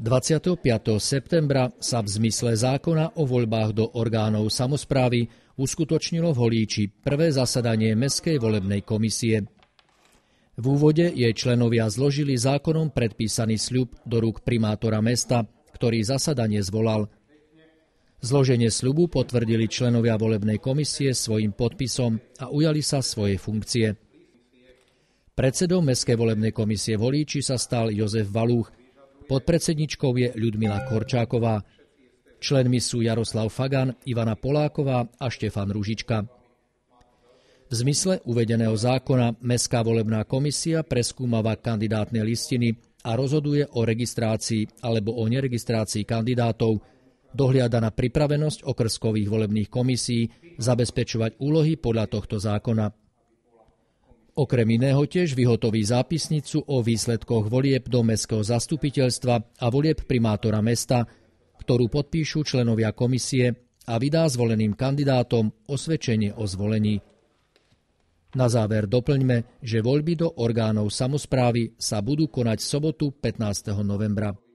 25. septembra sa v zmysle zákona o voľbách do orgánov samozprávy uskutočnilo v Holíči prvé zasadanie Mestskej volebnej komisie. V úvode jej členovia zložili zákonom predpísaný sľub do rúk primátora mesta, ktorý zasadanie zvolal. Zloženie sľubu potvrdili členovia volebnej komisie svojim podpisom a ujali sa svoje funkcie. Predsedom Mestskej volebnej komisie v Holíči sa stal Jozef Valúch, Podpredsedničkou je Ľudmila Korčáková. Členmi sú Jaroslav Fagan, Ivana Poláková a Štefan Ružička. V zmysle uvedeného zákona Mestská volebná komisia preskúmava kandidátne listiny a rozhoduje o registrácii alebo o neregistrácii kandidátov, dohliada na pripravenosť okrskových volebných komisí zabezpečovať úlohy podľa tohto zákona. Okrem iného tiež vyhotoví zápisnicu o výsledkoch volieb do mestského zastupiteľstva a volieb primátora mesta, ktorú podpíšu členovia komisie a vydá zvoleným kandidátom osvedčenie o zvolení. Na záver doplňme, že voľby do orgánov samozprávy sa budú konať v sobotu 15. novembra.